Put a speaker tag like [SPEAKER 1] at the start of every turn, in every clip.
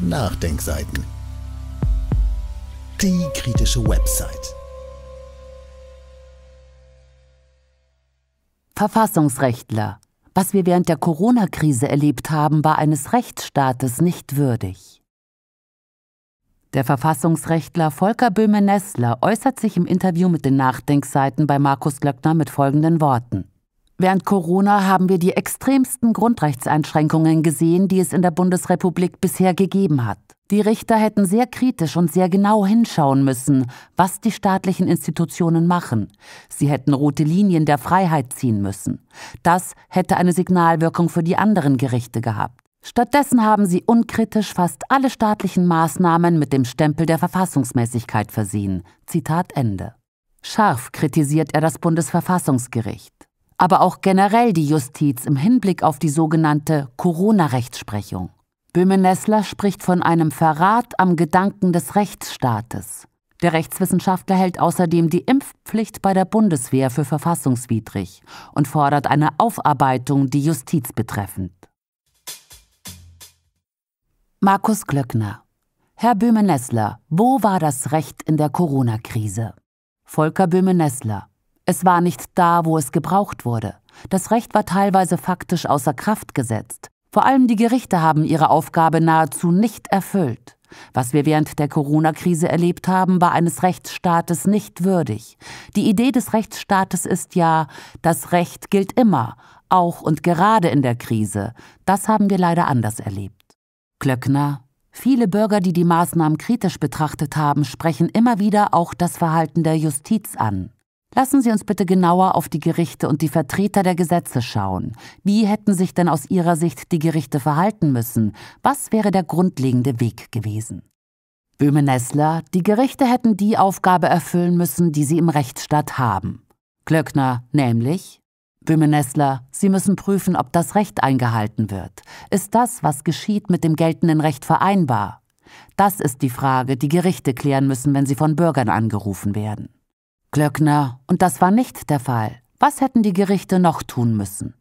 [SPEAKER 1] Nachdenkseiten. Die kritische Website. Verfassungsrechtler. Was wir während der Corona-Krise erlebt haben, war eines Rechtsstaates nicht würdig. Der Verfassungsrechtler Volker Böhme-Nessler äußert sich im Interview mit den Nachdenkseiten bei Markus Glöckner mit folgenden Worten. Während Corona haben wir die extremsten Grundrechtseinschränkungen gesehen, die es in der Bundesrepublik bisher gegeben hat. Die Richter hätten sehr kritisch und sehr genau hinschauen müssen, was die staatlichen Institutionen machen. Sie hätten rote Linien der Freiheit ziehen müssen. Das hätte eine Signalwirkung für die anderen Gerichte gehabt. Stattdessen haben sie unkritisch fast alle staatlichen Maßnahmen mit dem Stempel der Verfassungsmäßigkeit versehen. Zitat Ende. Scharf kritisiert er das Bundesverfassungsgericht aber auch generell die Justiz im Hinblick auf die sogenannte Corona-Rechtsprechung. Böhme-Nessler spricht von einem Verrat am Gedanken des Rechtsstaates. Der Rechtswissenschaftler hält außerdem die Impfpflicht bei der Bundeswehr für verfassungswidrig und fordert eine Aufarbeitung die Justiz betreffend. Markus Glöckner Herr Böhme-Nessler, wo war das Recht in der Corona-Krise? Volker Böhme-Nessler es war nicht da, wo es gebraucht wurde. Das Recht war teilweise faktisch außer Kraft gesetzt. Vor allem die Gerichte haben ihre Aufgabe nahezu nicht erfüllt. Was wir während der Corona-Krise erlebt haben, war eines Rechtsstaates nicht würdig. Die Idee des Rechtsstaates ist ja, das Recht gilt immer, auch und gerade in der Krise. Das haben wir leider anders erlebt. Klöckner, viele Bürger, die die Maßnahmen kritisch betrachtet haben, sprechen immer wieder auch das Verhalten der Justiz an. Lassen Sie uns bitte genauer auf die Gerichte und die Vertreter der Gesetze schauen. Wie hätten sich denn aus Ihrer Sicht die Gerichte verhalten müssen? Was wäre der grundlegende Weg gewesen? Böhme-Nessler, die Gerichte hätten die Aufgabe erfüllen müssen, die sie im Rechtsstaat haben. Glöckner, nämlich? Böhme-Nessler, Sie müssen prüfen, ob das Recht eingehalten wird. Ist das, was geschieht, mit dem geltenden Recht vereinbar? Das ist die Frage, die Gerichte klären müssen, wenn sie von Bürgern angerufen werden. Glöckner, und das war nicht der Fall. Was hätten die Gerichte noch tun müssen?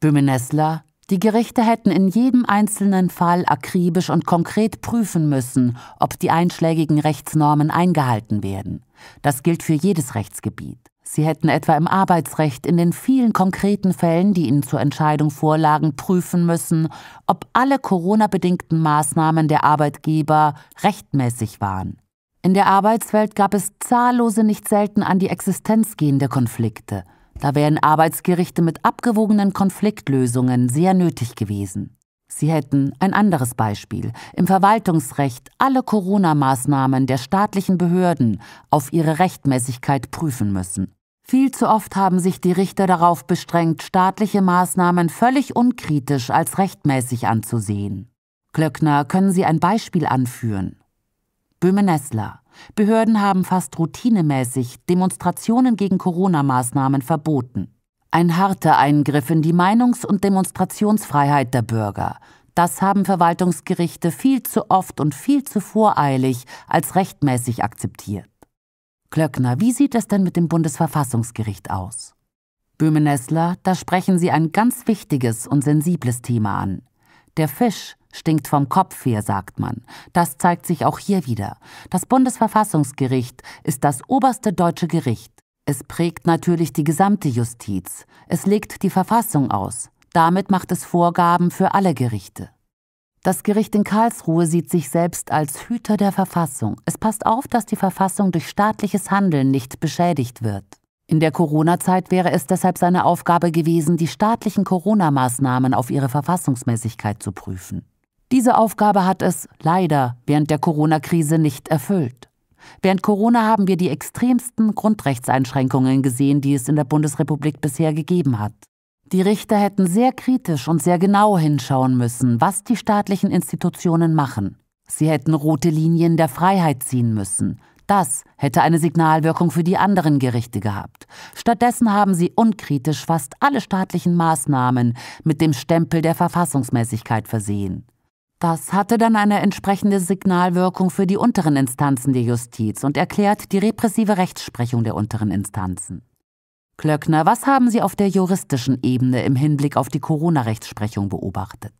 [SPEAKER 1] Böhmenessler, die Gerichte hätten in jedem einzelnen Fall akribisch und konkret prüfen müssen, ob die einschlägigen Rechtsnormen eingehalten werden. Das gilt für jedes Rechtsgebiet. Sie hätten etwa im Arbeitsrecht in den vielen konkreten Fällen, die Ihnen zur Entscheidung vorlagen, prüfen müssen, ob alle Corona-bedingten Maßnahmen der Arbeitgeber rechtmäßig waren. In der Arbeitswelt gab es zahllose, nicht selten an die Existenz gehende Konflikte. Da wären Arbeitsgerichte mit abgewogenen Konfliktlösungen sehr nötig gewesen. Sie hätten ein anderes Beispiel im Verwaltungsrecht alle Corona-Maßnahmen der staatlichen Behörden auf ihre Rechtmäßigkeit prüfen müssen. Viel zu oft haben sich die Richter darauf bestrengt, staatliche Maßnahmen völlig unkritisch als rechtmäßig anzusehen. Klöckner können Sie ein Beispiel anführen. Böhme-Nessler. Behörden haben fast routinemäßig Demonstrationen gegen Corona-Maßnahmen verboten. Ein harter Eingriff in die Meinungs- und Demonstrationsfreiheit der Bürger. Das haben Verwaltungsgerichte viel zu oft und viel zu voreilig als rechtmäßig akzeptiert. Klöckner, wie sieht es denn mit dem Bundesverfassungsgericht aus? Böhme-Nessler, da sprechen Sie ein ganz wichtiges und sensibles Thema an. Der Fisch, Stinkt vom Kopf her, sagt man. Das zeigt sich auch hier wieder. Das Bundesverfassungsgericht ist das oberste deutsche Gericht. Es prägt natürlich die gesamte Justiz. Es legt die Verfassung aus. Damit macht es Vorgaben für alle Gerichte. Das Gericht in Karlsruhe sieht sich selbst als Hüter der Verfassung. Es passt auf, dass die Verfassung durch staatliches Handeln nicht beschädigt wird. In der Corona-Zeit wäre es deshalb seine Aufgabe gewesen, die staatlichen Corona-Maßnahmen auf ihre Verfassungsmäßigkeit zu prüfen. Diese Aufgabe hat es leider während der Corona-Krise nicht erfüllt. Während Corona haben wir die extremsten Grundrechtseinschränkungen gesehen, die es in der Bundesrepublik bisher gegeben hat. Die Richter hätten sehr kritisch und sehr genau hinschauen müssen, was die staatlichen Institutionen machen. Sie hätten rote Linien der Freiheit ziehen müssen. Das hätte eine Signalwirkung für die anderen Gerichte gehabt. Stattdessen haben sie unkritisch fast alle staatlichen Maßnahmen mit dem Stempel der Verfassungsmäßigkeit versehen. Das hatte dann eine entsprechende Signalwirkung für die unteren Instanzen der Justiz und erklärt die repressive Rechtsprechung der unteren Instanzen. Klöckner, was haben Sie auf der juristischen Ebene im Hinblick auf die Corona-Rechtsprechung beobachtet?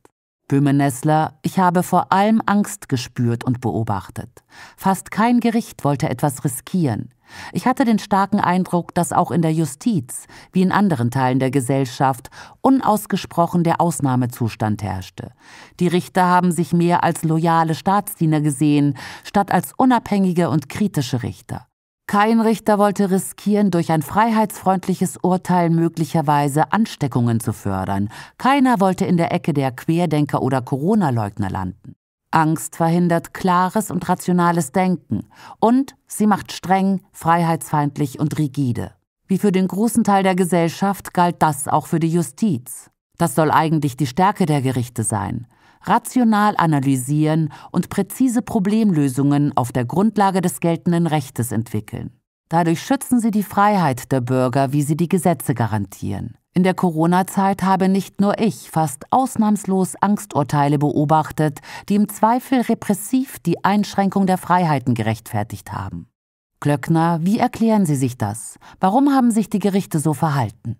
[SPEAKER 1] Böhmenessler, ich habe vor allem Angst gespürt und beobachtet. Fast kein Gericht wollte etwas riskieren. Ich hatte den starken Eindruck, dass auch in der Justiz, wie in anderen Teilen der Gesellschaft, unausgesprochen der Ausnahmezustand herrschte. Die Richter haben sich mehr als loyale Staatsdiener gesehen, statt als unabhängige und kritische Richter. Kein Richter wollte riskieren, durch ein freiheitsfreundliches Urteil möglicherweise Ansteckungen zu fördern. Keiner wollte in der Ecke der Querdenker oder Corona-Leugner landen. Angst verhindert klares und rationales Denken und sie macht streng, freiheitsfeindlich und rigide. Wie für den großen Teil der Gesellschaft galt das auch für die Justiz. Das soll eigentlich die Stärke der Gerichte sein rational analysieren und präzise Problemlösungen auf der Grundlage des geltenden Rechtes entwickeln. Dadurch schützen sie die Freiheit der Bürger, wie sie die Gesetze garantieren. In der Corona-Zeit habe nicht nur ich fast ausnahmslos Angsturteile beobachtet, die im Zweifel repressiv die Einschränkung der Freiheiten gerechtfertigt haben. Klöckner, wie erklären Sie sich das? Warum haben sich die Gerichte so verhalten?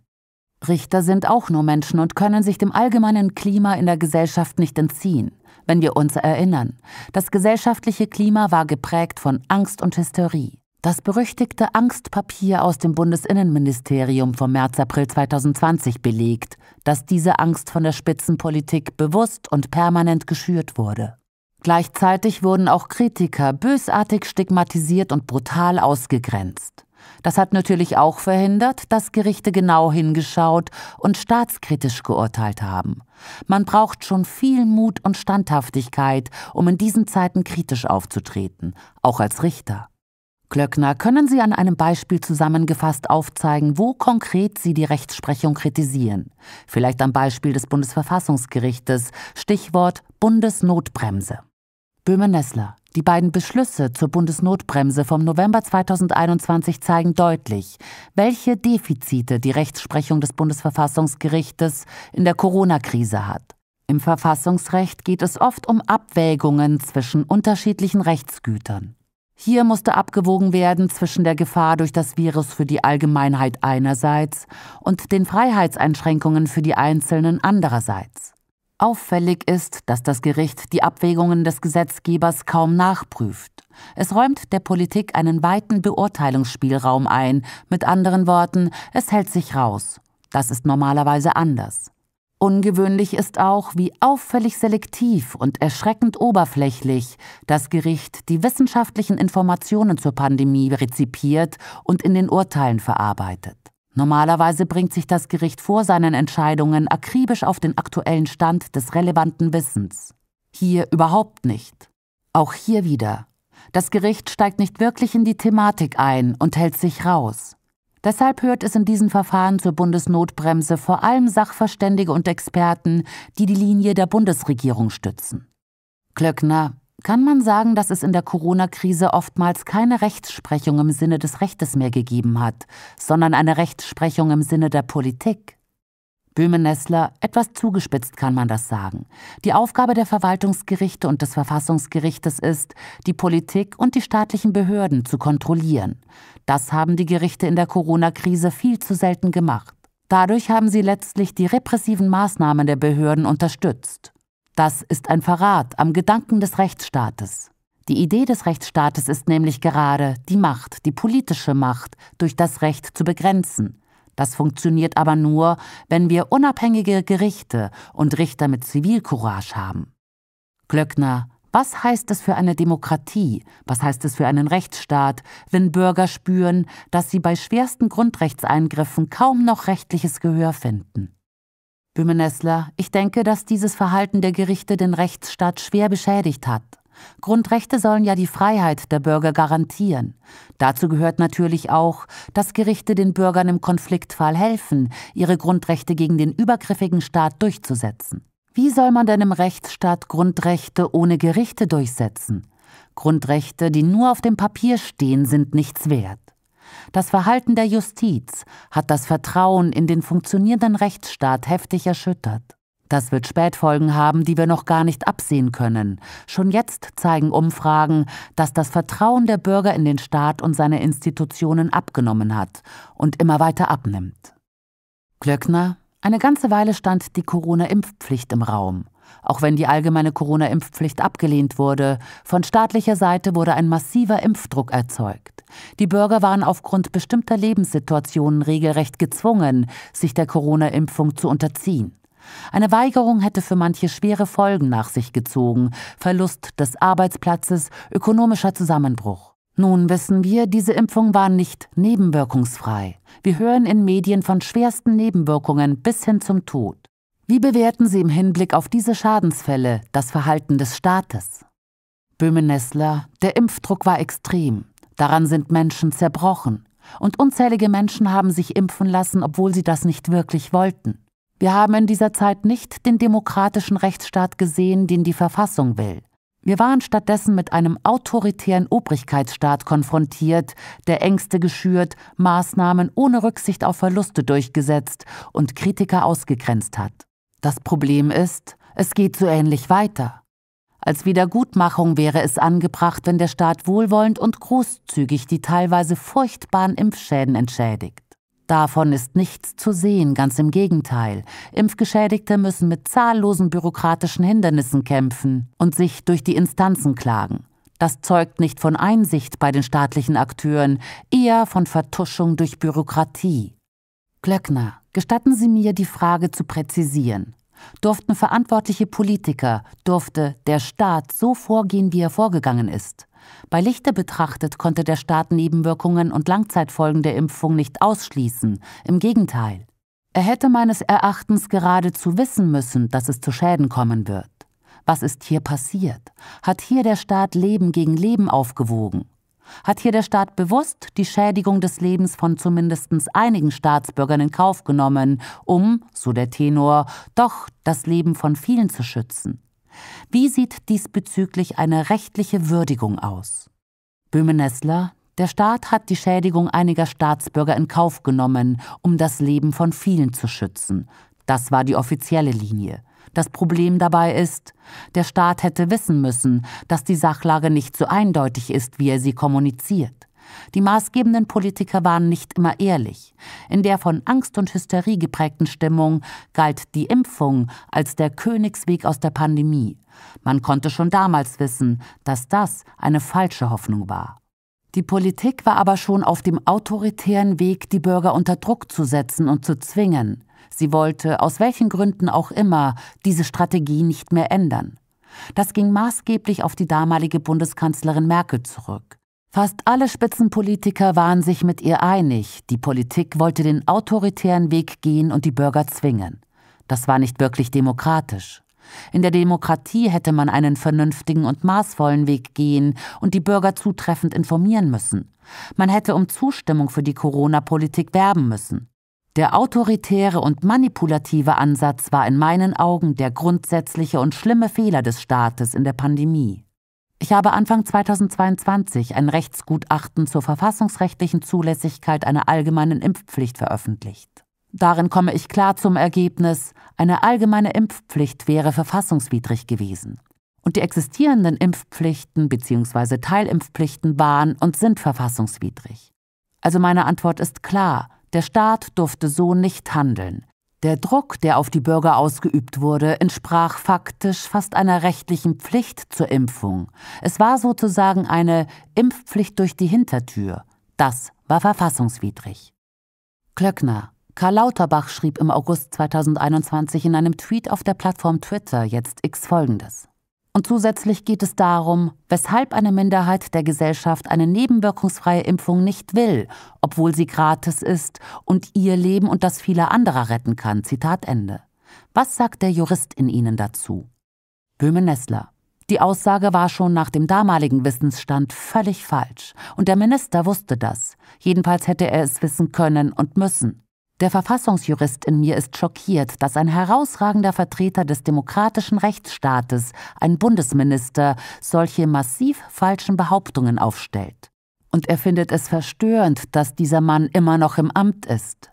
[SPEAKER 1] Richter sind auch nur Menschen und können sich dem allgemeinen Klima in der Gesellschaft nicht entziehen. Wenn wir uns erinnern, das gesellschaftliche Klima war geprägt von Angst und Hysterie. Das berüchtigte Angstpapier aus dem Bundesinnenministerium vom März April 2020 belegt, dass diese Angst von der Spitzenpolitik bewusst und permanent geschürt wurde. Gleichzeitig wurden auch Kritiker bösartig stigmatisiert und brutal ausgegrenzt. Das hat natürlich auch verhindert, dass Gerichte genau hingeschaut und staatskritisch geurteilt haben. Man braucht schon viel Mut und Standhaftigkeit, um in diesen Zeiten kritisch aufzutreten, auch als Richter. Klöckner, können Sie an einem Beispiel zusammengefasst aufzeigen, wo konkret Sie die Rechtsprechung kritisieren? Vielleicht am Beispiel des Bundesverfassungsgerichtes, Stichwort Bundesnotbremse. Böhme-Nessler die beiden Beschlüsse zur Bundesnotbremse vom November 2021 zeigen deutlich, welche Defizite die Rechtsprechung des Bundesverfassungsgerichtes in der Corona-Krise hat. Im Verfassungsrecht geht es oft um Abwägungen zwischen unterschiedlichen Rechtsgütern. Hier musste abgewogen werden zwischen der Gefahr durch das Virus für die Allgemeinheit einerseits und den Freiheitseinschränkungen für die Einzelnen andererseits. Auffällig ist, dass das Gericht die Abwägungen des Gesetzgebers kaum nachprüft. Es räumt der Politik einen weiten Beurteilungsspielraum ein, mit anderen Worten, es hält sich raus. Das ist normalerweise anders. Ungewöhnlich ist auch, wie auffällig selektiv und erschreckend oberflächlich das Gericht die wissenschaftlichen Informationen zur Pandemie rezipiert und in den Urteilen verarbeitet. Normalerweise bringt sich das Gericht vor seinen Entscheidungen akribisch auf den aktuellen Stand des relevanten Wissens. Hier überhaupt nicht. Auch hier wieder. Das Gericht steigt nicht wirklich in die Thematik ein und hält sich raus. Deshalb hört es in diesen Verfahren zur Bundesnotbremse vor allem Sachverständige und Experten, die die Linie der Bundesregierung stützen. Klöckner, kann man sagen, dass es in der Corona-Krise oftmals keine Rechtsprechung im Sinne des Rechtes mehr gegeben hat, sondern eine Rechtsprechung im Sinne der Politik. Böhmen-Nessler, etwas zugespitzt kann man das sagen. Die Aufgabe der Verwaltungsgerichte und des Verfassungsgerichtes ist, die Politik und die staatlichen Behörden zu kontrollieren. Das haben die Gerichte in der Corona-Krise viel zu selten gemacht. Dadurch haben sie letztlich die repressiven Maßnahmen der Behörden unterstützt. Das ist ein Verrat am Gedanken des Rechtsstaates. Die Idee des Rechtsstaates ist nämlich gerade, die Macht, die politische Macht, durch das Recht zu begrenzen. Das funktioniert aber nur, wenn wir unabhängige Gerichte und Richter mit Zivilcourage haben. Glöckner, was heißt es für eine Demokratie, was heißt es für einen Rechtsstaat, wenn Bürger spüren, dass sie bei schwersten Grundrechtseingriffen kaum noch rechtliches Gehör finden? Bümennessler, ich denke, dass dieses Verhalten der Gerichte den Rechtsstaat schwer beschädigt hat. Grundrechte sollen ja die Freiheit der Bürger garantieren. Dazu gehört natürlich auch, dass Gerichte den Bürgern im Konfliktfall helfen, ihre Grundrechte gegen den übergriffigen Staat durchzusetzen. Wie soll man denn im Rechtsstaat Grundrechte ohne Gerichte durchsetzen? Grundrechte, die nur auf dem Papier stehen, sind nichts wert. Das Verhalten der Justiz hat das Vertrauen in den funktionierenden Rechtsstaat heftig erschüttert. Das wird Spätfolgen haben, die wir noch gar nicht absehen können. Schon jetzt zeigen Umfragen, dass das Vertrauen der Bürger in den Staat und seine Institutionen abgenommen hat und immer weiter abnimmt. Glöckner, eine ganze Weile stand die Corona-Impfpflicht im Raum. Auch wenn die allgemeine Corona-Impfpflicht abgelehnt wurde, von staatlicher Seite wurde ein massiver Impfdruck erzeugt. Die Bürger waren aufgrund bestimmter Lebenssituationen regelrecht gezwungen, sich der Corona-Impfung zu unterziehen. Eine Weigerung hätte für manche schwere Folgen nach sich gezogen, Verlust des Arbeitsplatzes, ökonomischer Zusammenbruch. Nun wissen wir, diese Impfung war nicht nebenwirkungsfrei. Wir hören in Medien von schwersten Nebenwirkungen bis hin zum Tod. Wie bewerten Sie im Hinblick auf diese Schadensfälle das Verhalten des Staates? Böhme-Nessler, der Impfdruck war extrem. Daran sind Menschen zerbrochen. Und unzählige Menschen haben sich impfen lassen, obwohl sie das nicht wirklich wollten. Wir haben in dieser Zeit nicht den demokratischen Rechtsstaat gesehen, den die Verfassung will. Wir waren stattdessen mit einem autoritären Obrigkeitsstaat konfrontiert, der Ängste geschürt, Maßnahmen ohne Rücksicht auf Verluste durchgesetzt und Kritiker ausgegrenzt hat. Das Problem ist, es geht so ähnlich weiter. Als Wiedergutmachung wäre es angebracht, wenn der Staat wohlwollend und großzügig die teilweise furchtbaren Impfschäden entschädigt. Davon ist nichts zu sehen, ganz im Gegenteil. Impfgeschädigte müssen mit zahllosen bürokratischen Hindernissen kämpfen und sich durch die Instanzen klagen. Das zeugt nicht von Einsicht bei den staatlichen Akteuren, eher von Vertuschung durch Bürokratie. Glöckner, gestatten Sie mir, die Frage zu präzisieren durften verantwortliche Politiker, durfte der Staat so vorgehen, wie er vorgegangen ist. Bei Lichte betrachtet konnte der Staat Nebenwirkungen und Langzeitfolgen der Impfung nicht ausschließen, im Gegenteil. Er hätte meines Erachtens geradezu wissen müssen, dass es zu Schäden kommen wird. Was ist hier passiert? Hat hier der Staat Leben gegen Leben aufgewogen? hat hier der Staat bewusst die Schädigung des Lebens von zumindest einigen Staatsbürgern in Kauf genommen, um, so der Tenor, doch das Leben von vielen zu schützen. Wie sieht diesbezüglich eine rechtliche Würdigung aus? Böhmenessler, der Staat hat die Schädigung einiger Staatsbürger in Kauf genommen, um das Leben von vielen zu schützen. Das war die offizielle Linie. Das Problem dabei ist, der Staat hätte wissen müssen, dass die Sachlage nicht so eindeutig ist, wie er sie kommuniziert. Die maßgebenden Politiker waren nicht immer ehrlich. In der von Angst und Hysterie geprägten Stimmung galt die Impfung als der Königsweg aus der Pandemie. Man konnte schon damals wissen, dass das eine falsche Hoffnung war. Die Politik war aber schon auf dem autoritären Weg, die Bürger unter Druck zu setzen und zu zwingen. Sie wollte, aus welchen Gründen auch immer, diese Strategie nicht mehr ändern. Das ging maßgeblich auf die damalige Bundeskanzlerin Merkel zurück. Fast alle Spitzenpolitiker waren sich mit ihr einig, die Politik wollte den autoritären Weg gehen und die Bürger zwingen. Das war nicht wirklich demokratisch. In der Demokratie hätte man einen vernünftigen und maßvollen Weg gehen und die Bürger zutreffend informieren müssen. Man hätte um Zustimmung für die Corona-Politik werben müssen. Der autoritäre und manipulative Ansatz war in meinen Augen der grundsätzliche und schlimme Fehler des Staates in der Pandemie. Ich habe Anfang 2022 ein Rechtsgutachten zur verfassungsrechtlichen Zulässigkeit einer allgemeinen Impfpflicht veröffentlicht. Darin komme ich klar zum Ergebnis, eine allgemeine Impfpflicht wäre verfassungswidrig gewesen. Und die existierenden Impfpflichten bzw. Teilimpfpflichten waren und sind verfassungswidrig. Also meine Antwort ist klar, der Staat durfte so nicht handeln. Der Druck, der auf die Bürger ausgeübt wurde, entsprach faktisch fast einer rechtlichen Pflicht zur Impfung. Es war sozusagen eine Impfpflicht durch die Hintertür. Das war verfassungswidrig. Klöckner. Karl Lauterbach schrieb im August 2021 in einem Tweet auf der Plattform Twitter jetzt X folgendes. Und zusätzlich geht es darum, weshalb eine Minderheit der Gesellschaft eine nebenwirkungsfreie Impfung nicht will, obwohl sie gratis ist und ihr Leben und das vieler anderer retten kann. Zitat Ende. Was sagt der Jurist in Ihnen dazu? Böhme-Nessler. Die Aussage war schon nach dem damaligen Wissensstand völlig falsch. Und der Minister wusste das. Jedenfalls hätte er es wissen können und müssen. Der Verfassungsjurist in mir ist schockiert, dass ein herausragender Vertreter des demokratischen Rechtsstaates, ein Bundesminister, solche massiv falschen Behauptungen aufstellt. Und er findet es verstörend, dass dieser Mann immer noch im Amt ist.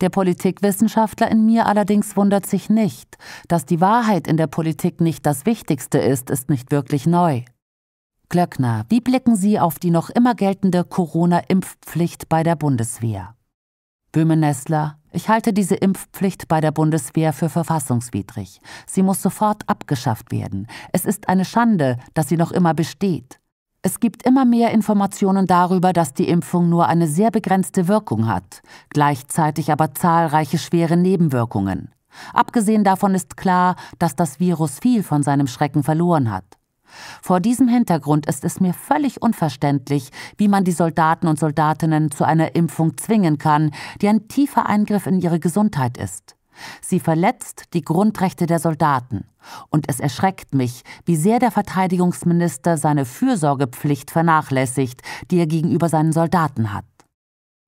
[SPEAKER 1] Der Politikwissenschaftler in mir allerdings wundert sich nicht, dass die Wahrheit in der Politik nicht das Wichtigste ist, ist nicht wirklich neu. Glöckner, wie blicken Sie auf die noch immer geltende Corona-Impfpflicht bei der Bundeswehr? Böhme-Nessler, ich halte diese Impfpflicht bei der Bundeswehr für verfassungswidrig. Sie muss sofort abgeschafft werden. Es ist eine Schande, dass sie noch immer besteht. Es gibt immer mehr Informationen darüber, dass die Impfung nur eine sehr begrenzte Wirkung hat, gleichzeitig aber zahlreiche schwere Nebenwirkungen. Abgesehen davon ist klar, dass das Virus viel von seinem Schrecken verloren hat. Vor diesem Hintergrund ist es mir völlig unverständlich, wie man die Soldaten und Soldatinnen zu einer Impfung zwingen kann, die ein tiefer Eingriff in ihre Gesundheit ist. Sie verletzt die Grundrechte der Soldaten. Und es erschreckt mich, wie sehr der Verteidigungsminister seine Fürsorgepflicht vernachlässigt, die er gegenüber seinen Soldaten hat.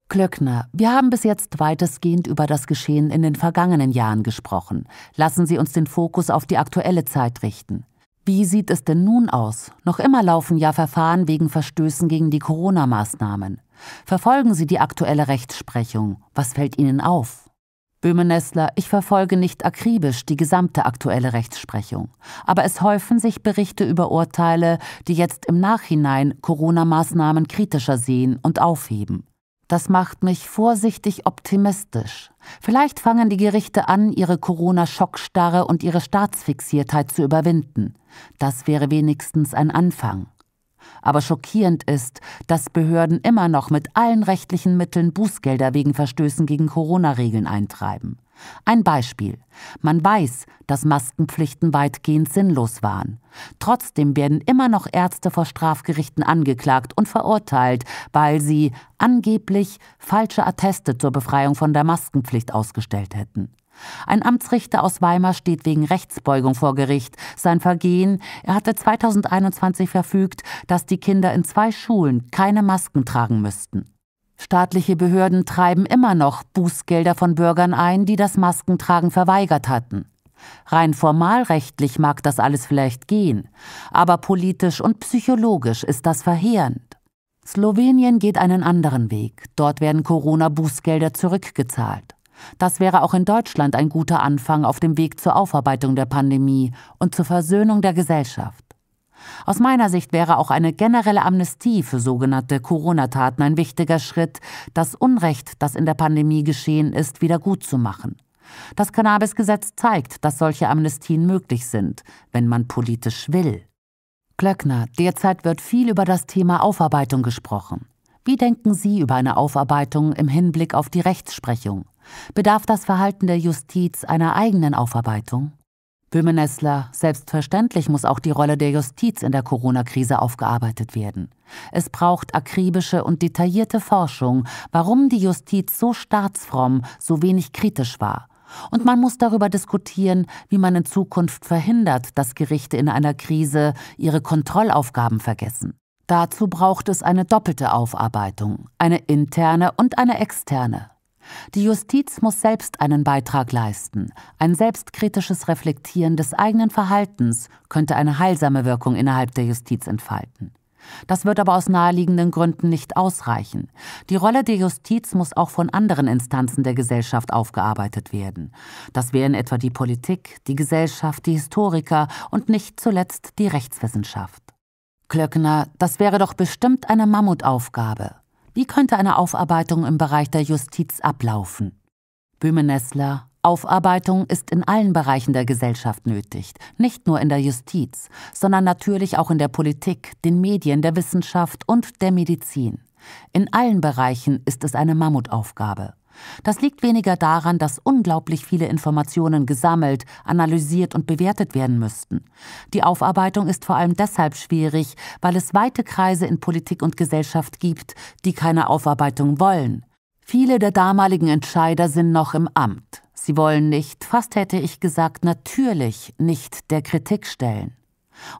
[SPEAKER 1] Klöckner, wir haben bis jetzt weitestgehend über das Geschehen in den vergangenen Jahren gesprochen. Lassen Sie uns den Fokus auf die aktuelle Zeit richten. Wie sieht es denn nun aus? Noch immer laufen ja Verfahren wegen Verstößen gegen die Corona-Maßnahmen. Verfolgen Sie die aktuelle Rechtsprechung. Was fällt Ihnen auf? Böhmenessler, ich verfolge nicht akribisch die gesamte aktuelle Rechtsprechung. Aber es häufen sich Berichte über Urteile, die jetzt im Nachhinein Corona-Maßnahmen kritischer sehen und aufheben. Das macht mich vorsichtig optimistisch. Vielleicht fangen die Gerichte an, ihre Corona-Schockstarre und ihre Staatsfixiertheit zu überwinden. Das wäre wenigstens ein Anfang. Aber schockierend ist, dass Behörden immer noch mit allen rechtlichen Mitteln Bußgelder wegen Verstößen gegen Corona-Regeln eintreiben. Ein Beispiel. Man weiß, dass Maskenpflichten weitgehend sinnlos waren. Trotzdem werden immer noch Ärzte vor Strafgerichten angeklagt und verurteilt, weil sie angeblich falsche Atteste zur Befreiung von der Maskenpflicht ausgestellt hätten. Ein Amtsrichter aus Weimar steht wegen Rechtsbeugung vor Gericht. Sein Vergehen, er hatte 2021 verfügt, dass die Kinder in zwei Schulen keine Masken tragen müssten. Staatliche Behörden treiben immer noch Bußgelder von Bürgern ein, die das Maskentragen verweigert hatten. Rein formalrechtlich mag das alles vielleicht gehen, aber politisch und psychologisch ist das verheerend. Slowenien geht einen anderen Weg. Dort werden Corona-Bußgelder zurückgezahlt. Das wäre auch in Deutschland ein guter Anfang auf dem Weg zur Aufarbeitung der Pandemie und zur Versöhnung der Gesellschaft. Aus meiner Sicht wäre auch eine generelle Amnestie für sogenannte Corona-Taten ein wichtiger Schritt, das Unrecht, das in der Pandemie geschehen ist, wieder gut zu machen. Das Cannabis-Gesetz zeigt, dass solche Amnestien möglich sind, wenn man politisch will. Klöckner, derzeit wird viel über das Thema Aufarbeitung gesprochen. Wie denken Sie über eine Aufarbeitung im Hinblick auf die Rechtsprechung? Bedarf das Verhalten der Justiz einer eigenen Aufarbeitung? Böhmenessler, selbstverständlich muss auch die Rolle der Justiz in der Corona-Krise aufgearbeitet werden. Es braucht akribische und detaillierte Forschung, warum die Justiz so staatsfromm, so wenig kritisch war. Und man muss darüber diskutieren, wie man in Zukunft verhindert, dass Gerichte in einer Krise ihre Kontrollaufgaben vergessen. Dazu braucht es eine doppelte Aufarbeitung, eine interne und eine externe. Die Justiz muss selbst einen Beitrag leisten. Ein selbstkritisches Reflektieren des eigenen Verhaltens könnte eine heilsame Wirkung innerhalb der Justiz entfalten. Das wird aber aus naheliegenden Gründen nicht ausreichen. Die Rolle der Justiz muss auch von anderen Instanzen der Gesellschaft aufgearbeitet werden. Das wären etwa die Politik, die Gesellschaft, die Historiker und nicht zuletzt die Rechtswissenschaft. Klöckner, das wäre doch bestimmt eine Mammutaufgabe. Wie könnte eine Aufarbeitung im Bereich der Justiz ablaufen? Böhmenessler, Aufarbeitung ist in allen Bereichen der Gesellschaft nötig, nicht nur in der Justiz, sondern natürlich auch in der Politik, den Medien, der Wissenschaft und der Medizin. In allen Bereichen ist es eine Mammutaufgabe. Das liegt weniger daran, dass unglaublich viele Informationen gesammelt, analysiert und bewertet werden müssten. Die Aufarbeitung ist vor allem deshalb schwierig, weil es weite Kreise in Politik und Gesellschaft gibt, die keine Aufarbeitung wollen. Viele der damaligen Entscheider sind noch im Amt. Sie wollen nicht, fast hätte ich gesagt, natürlich nicht der Kritik stellen.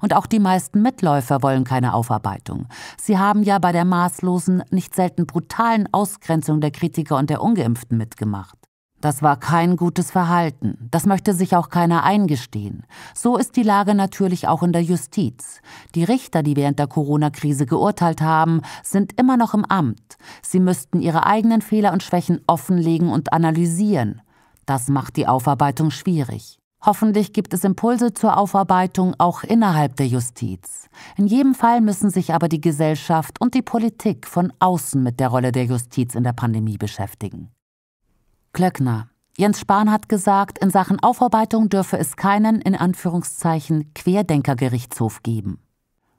[SPEAKER 1] Und auch die meisten Mitläufer wollen keine Aufarbeitung. Sie haben ja bei der maßlosen, nicht selten brutalen Ausgrenzung der Kritiker und der ungeimpften mitgemacht. Das war kein gutes Verhalten. Das möchte sich auch keiner eingestehen. So ist die Lage natürlich auch in der Justiz. Die Richter, die während der Corona-Krise geurteilt haben, sind immer noch im Amt. Sie müssten ihre eigenen Fehler und Schwächen offenlegen und analysieren. Das macht die Aufarbeitung schwierig. Hoffentlich gibt es Impulse zur Aufarbeitung auch innerhalb der Justiz. In jedem Fall müssen sich aber die Gesellschaft und die Politik von außen mit der Rolle der Justiz in der Pandemie beschäftigen. Klöckner. Jens Spahn hat gesagt, in Sachen Aufarbeitung dürfe es keinen in Anführungszeichen Querdenkergerichtshof geben.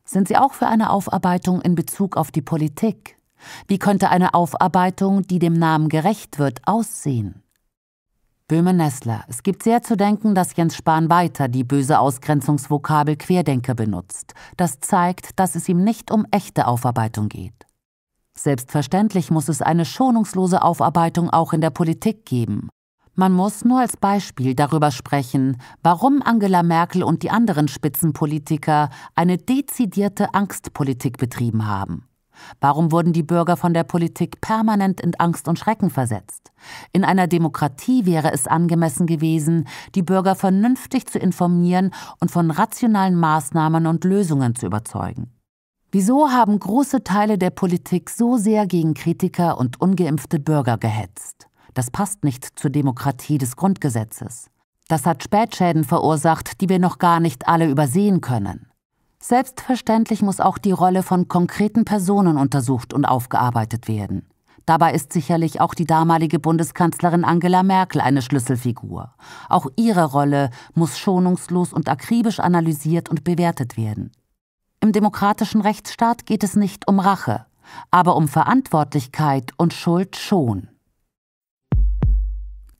[SPEAKER 1] Sind Sie auch für eine Aufarbeitung in Bezug auf die Politik? Wie könnte eine Aufarbeitung, die dem Namen gerecht wird, aussehen? Böhme-Nessler. Es gibt sehr zu denken, dass Jens Spahn weiter die böse Ausgrenzungsvokabel Querdenker benutzt. Das zeigt, dass es ihm nicht um echte Aufarbeitung geht. Selbstverständlich muss es eine schonungslose Aufarbeitung auch in der Politik geben. Man muss nur als Beispiel darüber sprechen, warum Angela Merkel und die anderen Spitzenpolitiker eine dezidierte Angstpolitik betrieben haben. Warum wurden die Bürger von der Politik permanent in Angst und Schrecken versetzt? In einer Demokratie wäre es angemessen gewesen, die Bürger vernünftig zu informieren und von rationalen Maßnahmen und Lösungen zu überzeugen. Wieso haben große Teile der Politik so sehr gegen Kritiker und ungeimpfte Bürger gehetzt? Das passt nicht zur Demokratie des Grundgesetzes. Das hat Spätschäden verursacht, die wir noch gar nicht alle übersehen können. Selbstverständlich muss auch die Rolle von konkreten Personen untersucht und aufgearbeitet werden. Dabei ist sicherlich auch die damalige Bundeskanzlerin Angela Merkel eine Schlüsselfigur. Auch ihre Rolle muss schonungslos und akribisch analysiert und bewertet werden. Im demokratischen Rechtsstaat geht es nicht um Rache, aber um Verantwortlichkeit und Schuld schon.